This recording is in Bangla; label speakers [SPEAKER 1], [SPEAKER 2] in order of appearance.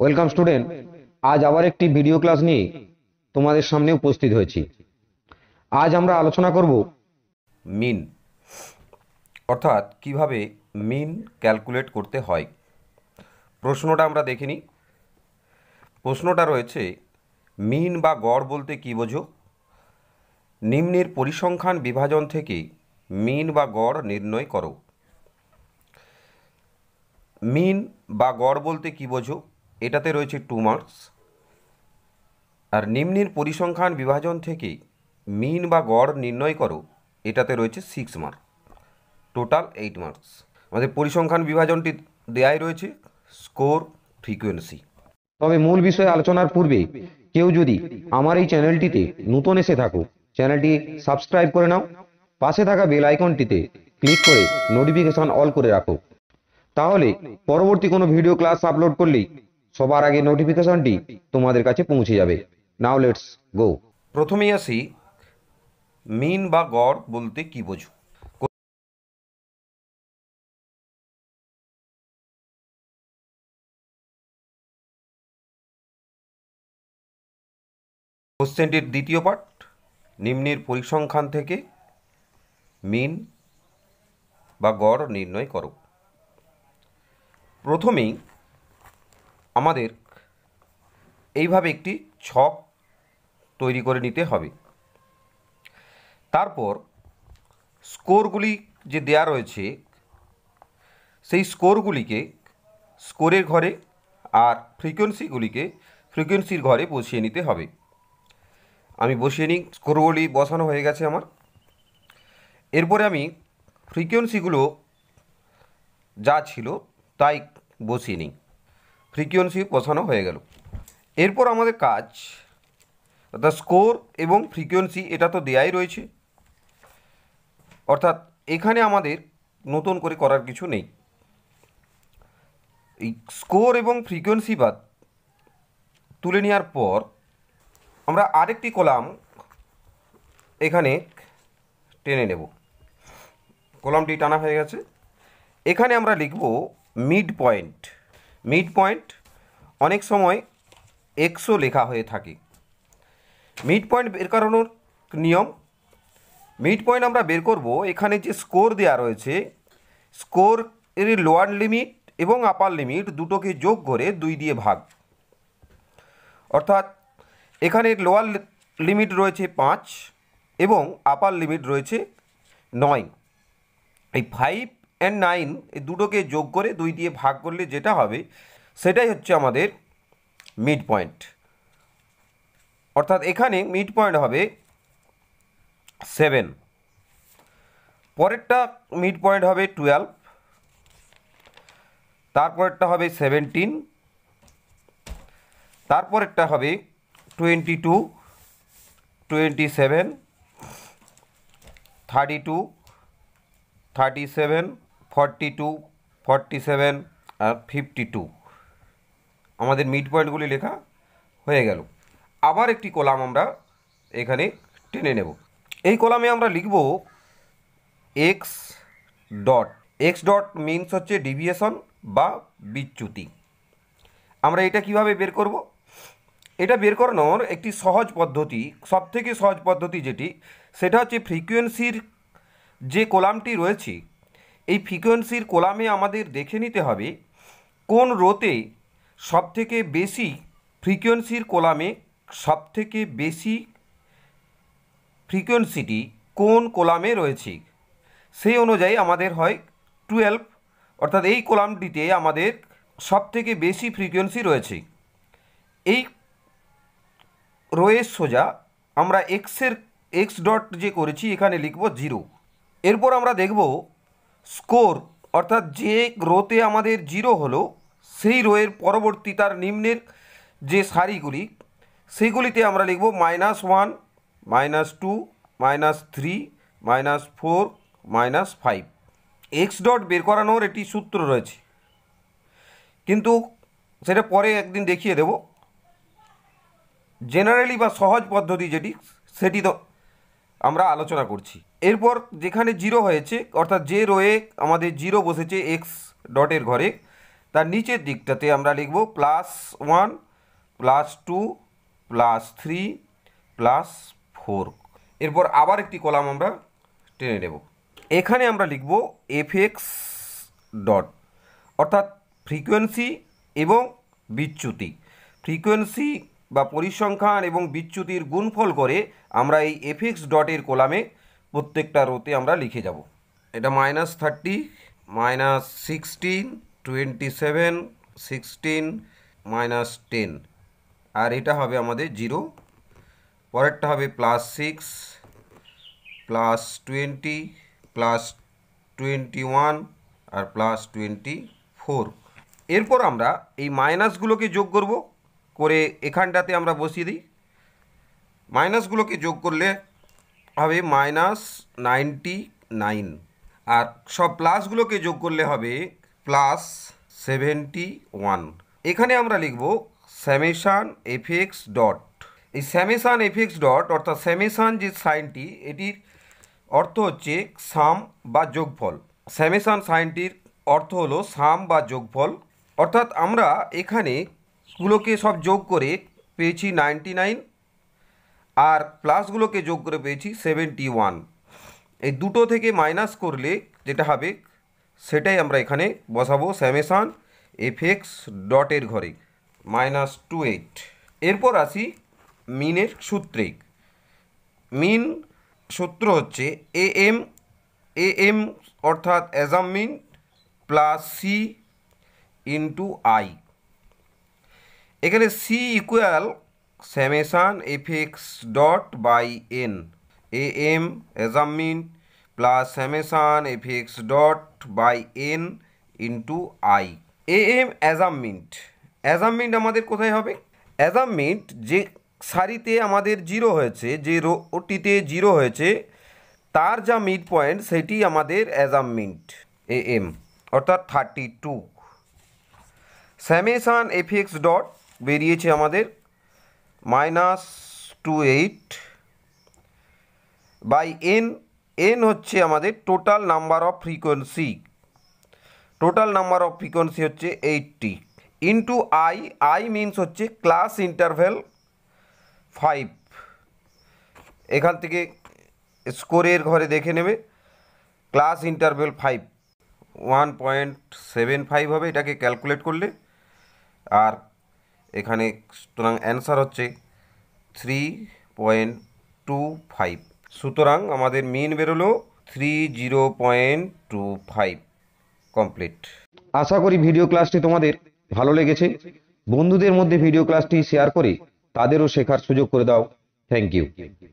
[SPEAKER 1] ওয়েলকাম স্টুডেন্ট আজ আবার একটি ভিডিও ক্লাস নিয়ে তোমাদের সামনে উপস্থিত হয়েছি আজ আমরা আলোচনা করব মিন অর্থাৎ কিভাবে মিন ক্যালকুলেট করতে হয় প্রশ্নটা আমরা দেখিনি প্রশ্নটা রয়েছে মিন বা গড় বলতে কী বোঝো নিম্নের পরিসংখ্যান বিভাজন থেকে মিন বা গড় নির্ণয় করো মিন বা গড় বলতে কী বোঝো এটাতে রয়েছে টু মার্কস আর নিম্নের পরিসংখ্যান বিভাজন থেকে মিন বা গড় নির্ণয় করো এটাতে রয়েছে six mark total eight marks আমাদের পরিসংখ্যান বিভাজনটি দেয়াই রয়েছে স্কোর ফ্রিকোয়েন্সি তবে মূল বিষয়ে আলোচনার পূর্বে কেউ যদি আমার এই চ্যানেলটিতে নতুন এসে থাকো চ্যানেলটি সাবস্ক্রাইব করে নাও পাশে থাকা বেল আইকনটিতে ক্লিক করে নোটিফিকেশন অল করে রাখো তাহলে পরবর্তী কোনো ভিডিও ক্লাস আপলোড করলেই সবার আগে নোটিফিকেশনটি তোমাদের কাছে পৌঁছে যাবে নাও লেটস গো প্রথমেই আসি মিন বা গড় বলতে কি বোঝো কোশ্চেনটির দ্বিতীয় পাঠ নিম্নের পরিসংখ্যান থেকে মিন বা গড় নির্ণয় করো প্রথমেই আমাদের এইভাবে একটি ছক তৈরি করে নিতে হবে তারপর স্কোরগুলি যে দেয়া রয়েছে সেই স্কোরগুলিকে স্কোরের ঘরে আর ফ্রিকোয়েন্সিগুলিকে ফ্রিকোয়েন্সির ঘরে বসিয়ে নিতে হবে আমি বসিয়ে নিই স্কোরগুলি বসানো হয়ে গেছে আমার এরপরে আমি ফ্রিকোয়েন্সিগুলো যা ছিল তাই বসিয়ে নিই ফ্রিকুয়েন্সি বসানো হয়ে গেল এরপর আমাদের কাজ অর্থাৎ স্কোর এবং ফ্রিকুয়েন্সি এটা তো দেয়াই রয়েছে অর্থাৎ এখানে আমাদের নতুন করে করার কিছু নেই এই স্কোর এবং ফ্রিকুয়েন্সি বাদ তুলে নেওয়ার পর আমরা আরেকটি কলাম এখানে টেনে নেব কলামটি টানা হয়ে গেছে এখানে আমরা লিখব মিড পয়েন্ট মিড পয়েন্ট অনেক সময় একশো লেখা হয়ে থাকে মিড পয়েন্ট বের করানোর নিয়ম মিড পয়েন্ট আমরা বের করব এখানে যে স্কোর দেওয়া রয়েছে স্কোর এর লোয়ার লিমিট এবং আপার লিমিট দুটোকে যোগ করে দুই দিয়ে ভাগ অর্থাৎ এখানে লোয়ার লিমিট রয়েছে পাঁচ এবং আপার লিমিট রয়েছে নয় এই ফাইভ অ্যান্ড নাইন এই দুটোকে যোগ করে দুই দিয়ে ভাগ করলে যেটা হবে সেটাই হচ্ছে আমাদের মিড পয়েন্ট অর্থাৎ এখানে মিড পয়েন্ট হবে সেভেন পরেরটা মিড পয়েন্ট হবে টুয়েলভ তারপরেরটা হবে সেভেন্টিন তারপরেরটা হবে twenty two twenty seven thirty two thirty seven forty two forty seven আর ফিফটি টু আমাদের মিড পয়েন্টগুলি লেখা হয়ে গেল আবার একটি কলাম আমরা এখানে টেনে নেব এই কলামে আমরা লিখব x dot x dot means হচ্ছে ডিভিয়েশন বা বিচ্যুতি আমরা এটা কিভাবে বের করব এটা বের করানোর একটি সহজ পদ্ধতি সবথেকে সহজ পদ্ধতি যেটি সেটা হচ্ছে ফ্রিকুয়েন্সির যে কলামটি রয়েছে এই ফ্রিকোয়েন্সির কোলামে আমাদের দেখে নিতে হবে কোন রোতে সবথেকে বেশি ফ্রিকোয়েন্সির কোলামে সবথেকে বেশি ফ্রিকোয়েন্সিটি কোন কোলামে রয়েছে সেই অনুযায়ী আমাদের হয় টুয়েলভ অর্থাৎ এই কোলামটিতে আমাদের সবথেকে বেশি ফ্রিকোয়েন্সি রয়েছে এই রোয়ের সোজা আমরা এক্সের এক্স ডট যে করেছি এখানে লিখব জিরো এরপর আমরা দেখব স্কোর অর্থাৎ যে রোতে আমাদের জিরো হলো সেই রোয়ের পরবর্তী তার নিম্নের যে সারিগুলি সেগুলিতে আমরা লিখব minus one minus two minus three minus four minus five x dot বের করানোর একটি সূত্র রয়েছে কিন্তু সেটা পরে একদিন দেখিয়ে দেব জেনারেলি বা সহজ পদ্ধতি যেটি সেটি তো আমরা আলোচনা করছি এরপর যেখানে জিরো হয়েছে অর্থাৎ যে রয়ে আমাদের জিরো বসেছে এক্স ডটের ঘরে তার নিচের দিকটাতে আমরা লিখব plus one plus two plus three plus four এরপর আবার একটি কলাম আমরা টেনে নেব এখানে আমরা লিখব এফ এক্স ডট অর্থাৎ ফ্রিকোয়েন্সি এবং বিচ্যুতি ফ্রিকোয়েন্সি বা পরিসংখ্যান এবং বিচ্যুতির গুণফল করে আমরা এই এফএক্স ডটের কোলামে প্রত্যেকটা রোতে আমরা লিখে যাব এটা minus thirty minus sixteen twenty seven sixteen minus ten আর এটা হবে আমাদের জিরো পরেরটা হবে plus six plus twenty plus twenty one আর প্লাস টোয়েন্টি ফোর এরপর আমরা এই মাইনাসগুলোকে যোগ করবো করে এখানটাতে আমরা বসিয়ে দিই মাইনাসগুলোকে যোগ করলে হবে মাইনাস নাইনটি নাইন আর সব প্লাসগুলোকে যোগ করলে হবে প্লাস সেভেন্টি ওয়ান এখানে আমরা লিখব স্যামেশান এফএক্স ডট এই স্যামেশান এফেক্স ডট অর্থাৎ স্যামেশান যে সাইনটি এটির অর্থ হচ্ছে সাম বা যোগফল স্যামেশান সাইনটির অর্থ হলো সাম বা যোগফল অর্থাৎ আমরা এখানে গুলোকে সব যোগ করে পেয়েছি নাইনটি নাইন আর প্লাসগুলোকে যোগ করে পেয়েছি সেভেন্টি ওয়ান এই দুটো থেকে মাইনাস করলে যেটা হবে সেটাই আমরা এখানে বসাবো স্যামেশান এফ এক্স ডটের ঘরে মাইনাস টু এইট এরপর আসি মিনের সূত্রে মিন সূত্র হচ্ছে এ এম এ এম অর্থাৎ assumed mean plus c into i এখানে c equal summation f x dot by n A M assumed mean plus summation f x dot by n into i A M assumed mean assumed mean আমাদের কোথায় হবে অ্যাজামিন্ট যে সারিতে আমাদের জিরো হয়েছে যে রোটিতে জিরো হয়েছে তার যা মিড পয়েন্ট সেটি আমাদের অ্যাজামিন্ট এ এম অর্থাৎ thirty two summation f x dot বেরিয়েছে আমাদের minus two eight by n n হচ্ছে আমাদের total number of frequency total number of frequency হচ্ছে eighty into i i means হচ্ছে ক্লাস ইন্টারভেল ফাইভ এখান থেকে স্কোরের ঘরে দেখে নেবে class interval five one point seven five হবে এটাকে ক্যালকুলেট করলে আর এখানে সুতরাং অ্যান্সার হচ্ছে থ্রি পয়েন্ট টু ফাইভ সুতরাং আমাদের মিন বেরোলো three zero point two five complete আশা করি ভিডিও ক্লাসটি তোমাদের ভালো লেগেছে বন্ধুদের মধ্যে ভিডিও ক্লাসটি শেয়ার করে তাদেরও শেখার সুযোগ করে দাও থ্যাংক ইউ